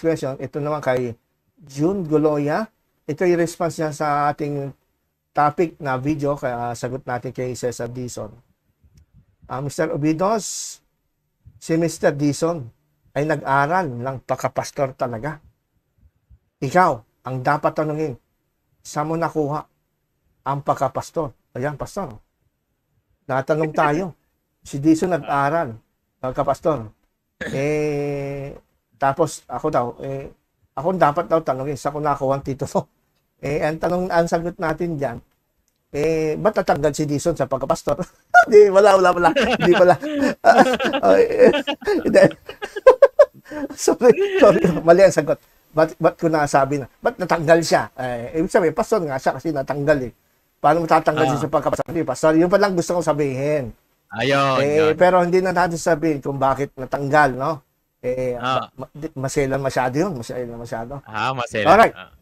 expression, ito naman kay June Goloya. Ito yung response niya sa ating topic na video, kaya ah, sagot natin kay Cesar Dizon. Uh, ah, Mr. Obidos, si Mr. Dizon ay nag-aral ng pakapastor talaga. Ikaw, ang dapat tanungin, saan mo nakuha ang pakapastor? Ayan, pastor. Natanong tayo. Si Dizon nag-aral, pakapastor. Eh, tapos ako daw, eh, ako dapat daw tanongin sa kung nakuha ang titulo. Eh, ang tanong, ang sagot natin dyan, eh, ba't tatanggal si Dison sa pagkapastor? Hindi, wala, wala, wala. Eh, hindi pala. sorry, sorry. Mali ang sagot. Ba't, ba't ko nasabi na? Ba't natanggal siya? Eh, ibig sabihin, pastor nga siya kasi natanggal eh. Paano matatanggal uh. siya sa ah. pagkapastor? Hindi, pastor. Yung palang gusto kong sabihin. Ayun, eh, yun. Pero hindi na natin sabihin kung bakit natanggal, no? Eh, ah. ma- maselan masyado yun. Maselan masyado. Ah, maselan. Alright. Ah.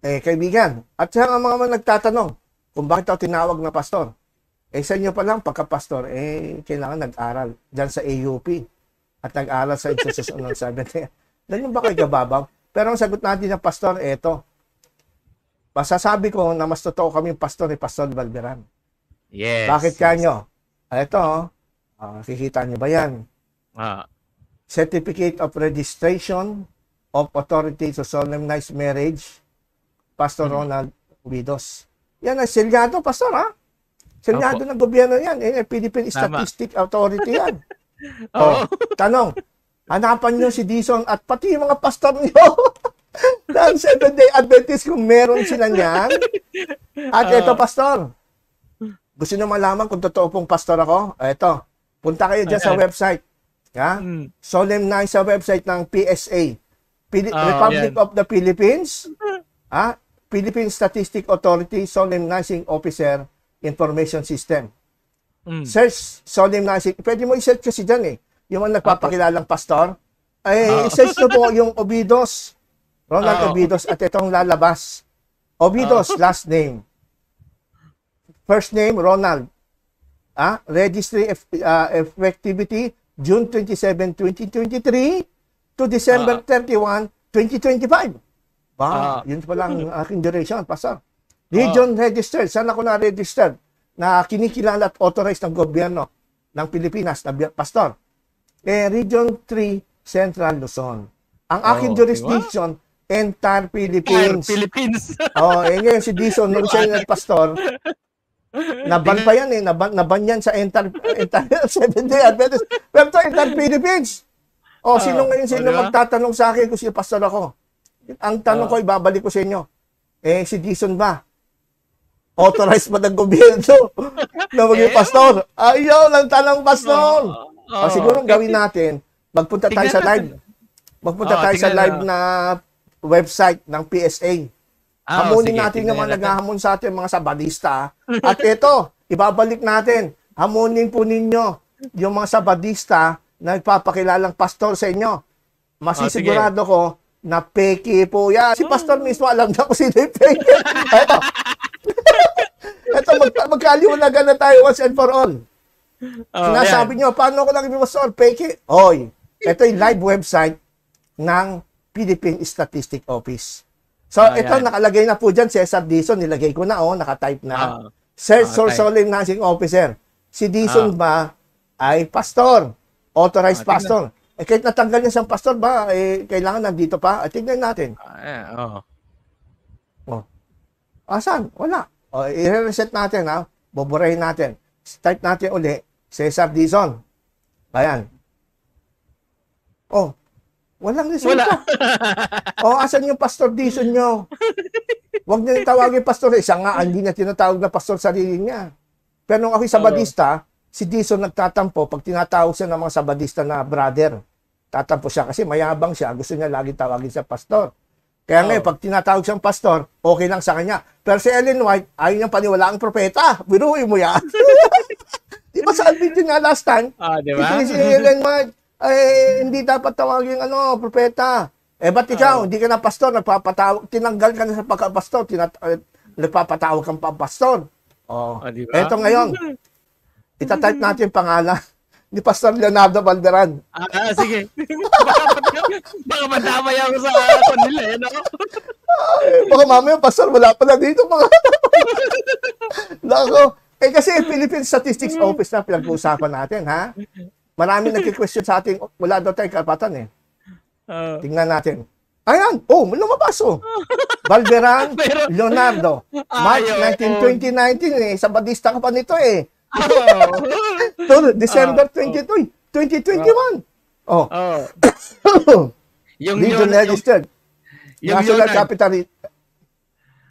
Eh, kaibigan, at sa mga mga nagtatanong kung bakit ako tinawag na pastor, eh sa inyo pa lang, pagka-pastor, eh kailangan nag-aral dyan sa AUP at nag-aral sa Exorcist on Sabbath. Ganyan ba kayo gababaw? Pero ang sagot natin ng pastor, eto. Masasabi ko na mas totoo kami pastor ni Pastor Valderan. Yes. Bakit yes. kanyo? Ah, eto, uh, kikita niyo ba yan? Ah certificate of registration of authority to solemnize marriage, Pastor mm-hmm. Ronald Guidos. Yan ang selyado, Pastor, ha? Selyado ng gobyerno yan. Eh, Philippine Tama. Authority yan. oh. Tanong, hanapan nyo si Dison at pati yung mga pastor nyo. ng Seventh-day Adventist kung meron sila niyan. At uh, Pastor. Gusto nyo malaman kung totoo pong pastor ako? Ito. Punta kayo dyan okay. sa website Yeah? Mm. Solemnize sa website ng PSA, Pili- oh, Republic yan. of the Philippines, ah, Philippine Statistic Authority Solemnizing Officer Information System. Mm. Search solemnizing. Pwede mo i-search kasi dyan eh. Yung ang nagpapakilalang pastor. Ay, oh. Eh, ah. i-search nyo po yung Obidos. Ronald oh. Ah, Obidos at itong lalabas. Obidos, oh. last name. First name, Ronald. Ah, registry uh, effectivity, June 27, 2023 to December uh, 31, 2025. Ba, uh, yun lang ang aking duration, Pastor. Ah. Region uh, registered. Sana ko na-registered? Na kinikilala at authorized ng gobyerno ng Pilipinas na Pastor. Eh, Region 3, Central Luzon. Ang aking oh, jurisdiction, diba? entire Philippines. Entire Philippines. oh, eh ngayon si Dison, nung siya yung pastor, Naban pa yan eh. Naban, naban yan sa entire, entire 7 day Adventist. Pero to, entire Philippines. O, oh, sino ngayon, sino diba? magtatanong sa akin kung si pastor ako? Ang tanong oh. ko, ibabalik ko sa inyo. Eh, si Jason ba? Authorized ba ng gobyerno na maging eh, pastor. Ayaw ah, lang tanong pastor. Oh, oh. O, siguro gawin natin, magpunta tayo sa live. Magpunta oh, tayo sa live na website ng PSA. Ah, oh, Hamunin sige, natin yung mga naghahamon sa atin, mga sabadista. At ito, ibabalik natin. Hamunin po ninyo yung mga sabadista na nagpapakilalang pastor sa inyo. Masisigurado oh, ko na peki po yan. Si oh. pastor mismo alam na kung sino yung peki. Ito. Ito, mag magkaliwanagan na tayo once and for all. Oh, Sinasabi yeah. nyo, paano ako lang pastor? Peki. Oy, ito yung live website ng Philippine Statistic Office. So, oh, ito, yan. nakalagay na po dyan, Cesar Dison, nilagay ko na, oh, nakatype na. Oh. Sir, oh, okay. Nursing Officer, si Dison oh. Ah. ba ay pastor? Authorized oh, pastor? Tignan. Eh, kahit natanggal niya siyang pastor ba, eh, kailangan nandito pa? Eh, tignan natin. Oh, yeah, oh. Asan? Wala. Oh, i-reset natin, ha? Buburahin natin. Type natin uli, Cesar Dison. Ayan. Oh, Walang resulta. Wala. o, asan yung pastor Dison nyo? Huwag nyo tawagin pastor. Isa nga, hindi na tinatawag na pastor sarili niya. Pero nung ako'y sabadista, okay. si Dison nagtatampo pag tinatawag siya ng mga sabadista na brother. Tatampo siya kasi mayabang siya. Gusto niya lagi tawagin siya pastor. Kaya oh. pag tinatawag siyang pastor, okay lang sa kanya. Pero si Ellen White, ayaw niyang paniwala ang propeta. Biruin mo yan. di ba sa video nga last time? Ah, di ba? Si Ellen White, eh, hindi dapat tawagin ano, propeta. Eh, ba't ikaw, hindi ka na pastor, nagpapatawag, tinanggal ka na sa pagkapastor, tinat- eh, nagpapatawag kang pastor. Oh. Ah, diba? Eto ngayon, itatype natin pangalan ni Pastor Leonardo Balderan. Ah, ah sige. baka madamay ako sa kanila, eh, no? baka mamaya, Pastor, wala pala dito, mga Nako. Eh kasi Philippine Statistics mm. Office na pinag-uusapan natin, ha? Maraming nagki-question sa ating wala daw tayong karapatan eh. Uh, Tingnan natin. Ayan, oh, lumabas oh. Valderan Leonardo. Ah, March 19, eh. Sa badista ka pa nito eh. Ah, to December 22, 2021. Oh. oh. yung registered. Yung, yung National Leonard. Capital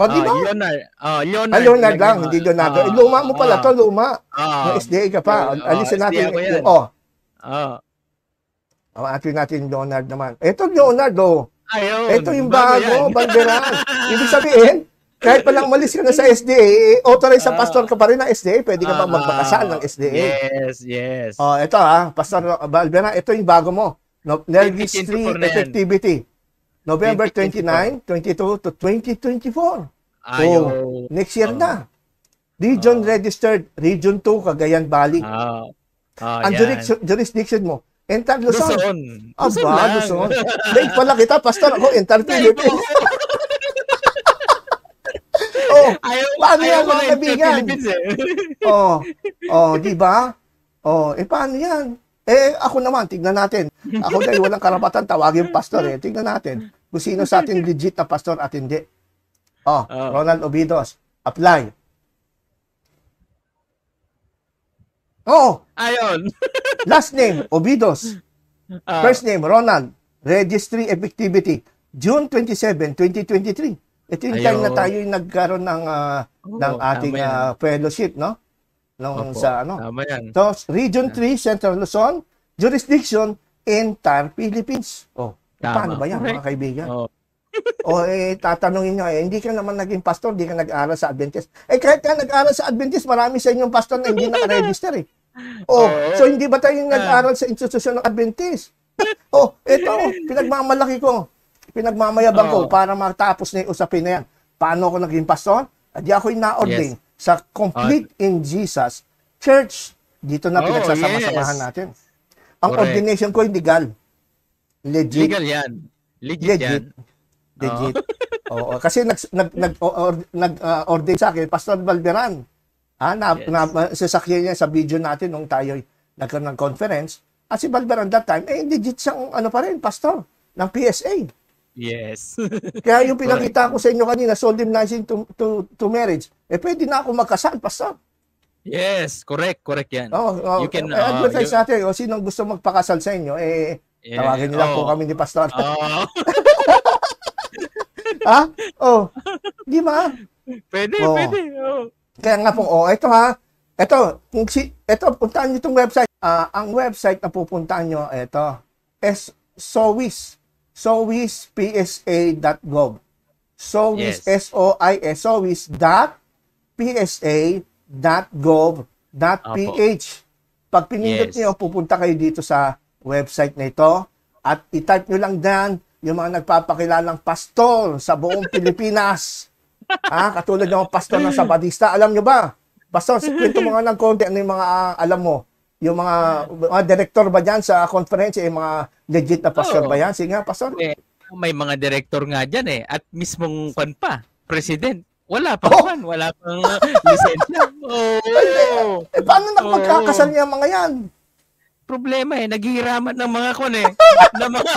o, oh, di ba? Leonard. Oh, Leonard. Ah, Leonard lang, hindi Leonardo. Oh, luma mo pala to, luma. Oh, May SDA ka pa. Alisin natin. Oh, Oo. Ah. Ang ating ating Leonard naman. Ito Leonard oh. Ayun. Ito yung bago, bago banderaan. Ibig sabihin, kahit palang umalis ka na sa SDA, eh, authorized sa uh, ah. pastor ka pa rin ng SDA, pwede ka pa uh, ah, magbakasal ng SDA. Yes, yes. Oh, ito ah, Pastor Valvera, ito yung bago mo. No, registry 3 Effectivity. November 29, 22 to 2024. Ayo. Oh, next year uh, na. Region uh, registered, Region 2, Cagayan Valley. Uh, Oh, ang jurisdiction, jurisdiction mo, Entire Luzon. Luzon. Aba, Luzon. Date pala kita, pastor ako, entire Philippines. oh, ayaw, paano ayaw yan mga kaibigan? Eh. oh, oh, di ba? Oh, eh paano yan? Eh, ako naman, tignan natin. Ako dahil walang karapatan, tawagin pastor eh. Tignan natin kung sino sa atin legit na pastor at hindi. Oh, oh. Ronald Obidos, apply. Oo. Ayon. Last name, Obidos. Uh, First name, Ronald. Registry Effectivity. June 27, 2023. Ito yung Ayaw. time na tayo yung nagkaroon ng, uh, ah, Oo, oh, ng ating uh, fellowship, no? Nung Opo, sa ano. Tama yan. So, Region 3, Central Luzon, Jurisdiction, entire Philippines. Oh, tama, paano ba yan, correct. mga kaibigan? Oh. o eh, tatanungin nyo, eh, hindi ka naman naging pastor, hindi ka nag-aral sa Adventist. Eh, kahit ka nag-aral sa Adventist, marami sa inyong pastor na hindi naka-register eh. Oh, so hindi ba tayo nag-aral ah. sa institusyon ng Adventist? oh, ito, oh, pinagmamalaki ko. Pinagmamayabang oh. ko para matapos na yung usapin na yan. Paano ako naging pastor? Adi ah, ako na-ordain yes. sa Complete uh, in Jesus Church. Dito na oh, pinagsasama-samahan natin. Ang Correct. ordination ko hindi legal. Legit. Legal yan. Legit, Legit. yan. Legit. Oh. Oo. Kasi nag, nag, nag, or, nag uh, ordain sa akin, Pastor Valderan. Ah, na, yes. na, sasakyan niya sa video natin nung tayo nagkaroon ng conference. At si Balbaran that time, eh, legit siyang ano pa rin, pastor ng PSA. Yes. Kaya yung pinakita ko sa inyo kanina, solemnizing to, to, to marriage, eh pwede na ako magkasal, pastor. Yes, correct, correct yan. Oh, oh, you can, eh, uh, advertise uh, you... natin, o oh, sinong gusto magpakasal sa inyo, eh, yeah, tawagin nila oh. po kami ni pastor. Oh. ha? Oh, di ba? Pwede, oh. pwede. Oh. Kaya nga po, oh, ito ha, ito, kung si, ito, puntaan nyo itong website. Uh, ang website na pupuntaan nyo, ito, S SOWIS, sowispsa.gov. SOWIS, yes. S-O-I-S, SOWIS dot psa.gov.ph. Pag pinindot yes. niyo, pupunta kayo dito sa website na ito at itype niyo lang dyan yung mga nagpapakilalang pastor sa buong Pilipinas ah, katulad ng pastor ng Sabadista, alam nyo ba? Basta kwento mo nga ng konti, ano yung mga uh, alam mo? Yung mga, mga director ba dyan sa konferensya, yung eh, mga legit na pastor oh. ba yan? Sige nga, pastor. Eh, may mga director nga dyan eh, at mismong kan pa, president. Wala pa oh. man, wala pang lisensya. Ah, oh. Eh, paano na oh. magkakasal niya mga yan? Problema eh, naghihiraman ng mga kon eh. mga...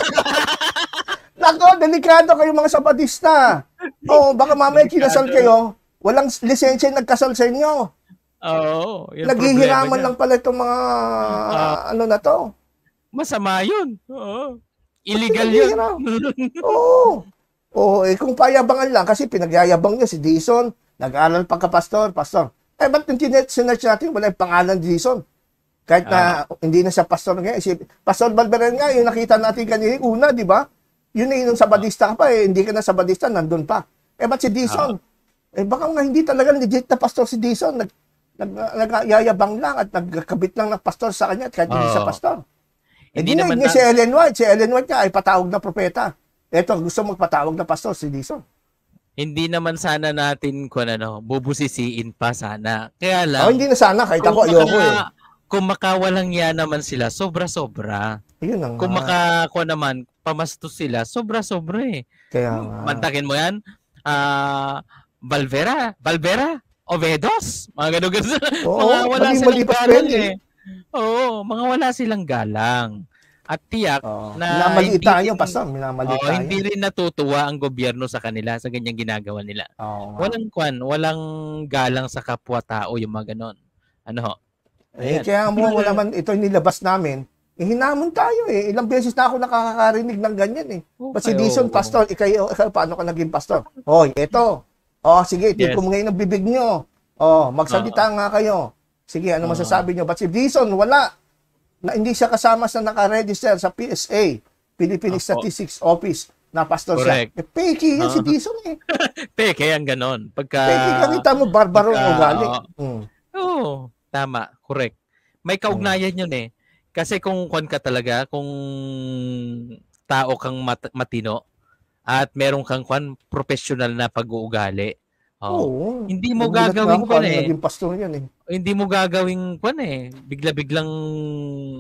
Nako, delikado kayo mga sabadista. Oo, oh, baka mamaya kinasal kayo, walang lisensya nagkasal sa inyo. Oo. Oh, Naghihiraman lang pala itong mga uh, ano na to. Masama yun. Oo. Illegal yun. Oo. Oo, eh kung payabangan lang kasi pinagyayabang niya si Dison, nag aaral pagka-pastor, pastor. Eh, ba't yung sinerch natin, wala yung pangalan ni Dison? Kahit na uh, hindi na siya pastor ngayon. Si pastor Balberen nga, yung nakita natin kanina una, di ba? Yun na yun sa Badista ka pa, eh, hindi ka na sa Badista, nandun pa. Eh, ba't si Dison? Ah. Eh, baka nga hindi talaga legit na pastor si Dison. Nag, nag, nagyayabang lang at nagkabit lang ng pastor sa kanya at kahit hindi oh. siya ah. pastor. Eh, hindi naman na... si Ellen White. Si Ellen White niya ay patawag na propeta. Eto, gusto magpatawag na pastor si Dison. Hindi naman sana natin kung ano, bubusisiin pa sana. Kaya lang. Oh, hindi na sana. Kahit ako, ayoko eh. Kung makawalang yan naman sila, sobra-sobra. Yun ang Kung makakuha ano naman, pamastos sila, sobra-sobra eh. Kaya hmm, nga. Mantakin mo yan? uh, Valvera, Valvera, Ovedos, mga ganun ganun. Oh, mga wala silang galang eh. eh. Oo, mga wala silang galang. At tiyak oh, na minamali tayo, basta minamali oh, Hindi rin natutuwa ang gobyerno sa kanila sa ganyang ginagawa nila. Oh, walang kwan, walang galang sa kapwa-tao yung mga ganun. Ano ho? Eh, kaya mo wala naman ito nilabas namin, eh, hinamon tayo eh. Ilang beses na ako nakakarinig ng ganyan eh. Okay, Ba't si Dison, oh, pastor, ikay, ikayo, paano ka naging pastor? Hoy, oh, eto. Oh, sige, yes. ko ngayon ang bibig nyo. Oh, magsalita uh-huh. nga kayo. Sige, ano ah. masasabi nyo? But si Dison, wala. Na, hindi siya kasama sa nakaregister sa PSA, Philippine uh-huh. Statistics Office na pastor Correct. siya. Eh, peke yan uh-huh. si ah. Dison eh. peke yan ganon. Pagka... Peke kakita mo, barbaro pagka... ugali. Mm. oh, tama. Correct. May kaugnayan mm. yun eh kasi kung kwan ka talaga, kung tao kang mat- matino at merong kang kwan professional na pag-uugali. Oh, Oo. Hindi mo Nagulat gagawin na kwan ano eh. pastor yan eh. Hindi mo gagawin kwan eh. Bigla-biglang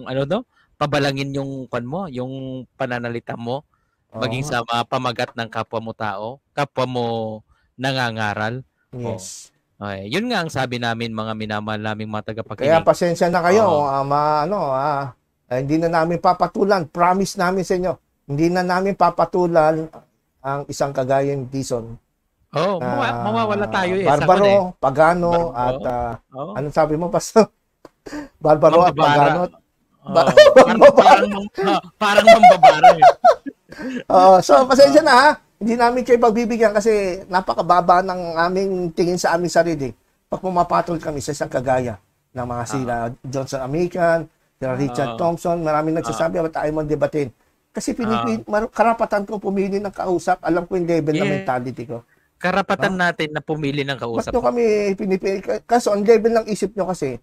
ano no? Pabalangin yung kwan mo, yung pananalita mo Oo. maging ah. sa mga pamagat ng kapwa mo tao, kapwa mo nangangaral. Yes. Oh. Okay, yun nga ang sabi namin mga minamahal naming mga tagapakinig. Kaya pasensya na kayo, oh. uh, ma, ano, uh, hindi na namin papatulan. Promise namin sa inyo, hindi na namin papatulan ang isang kagayang Dison. Oh, uh, mawawala tayo eh. Barbaro, eh. Pagano, Barbaro. at uh, oh. anong sabi mo? Basta, Barbaro at Pagano. Oh. parang, parang, parang, mambabara eh. oh, so, pasensya na ha. Hindi namin kayo pagbibigyan kasi napakababa ng aming tingin sa aming sarili. Pag pumapatrol kami sa isang kagaya ng mga sila uh-huh. Johnson American, sila ah. Richard uh-huh. Thompson, maraming nagsasabi uh-huh. Ah. at ayaw mong debatin. Kasi pinipin, uh-huh. karapatan ko pumili ng kausap. Alam ko yung level yeah. ng mentality ko. Karapatan huh? natin na pumili ng kausap. Bakit kami pinipili? Kaso ang level ng isip nyo kasi,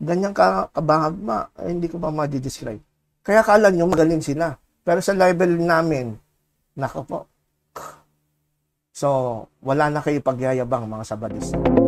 ganyan ka kabahag ma, eh, hindi ko pa ma-describe. Kaya kala nyo magaling sila. Pero sa level namin, nako po, So, wala na kayo pagyayabang mga Sabadista.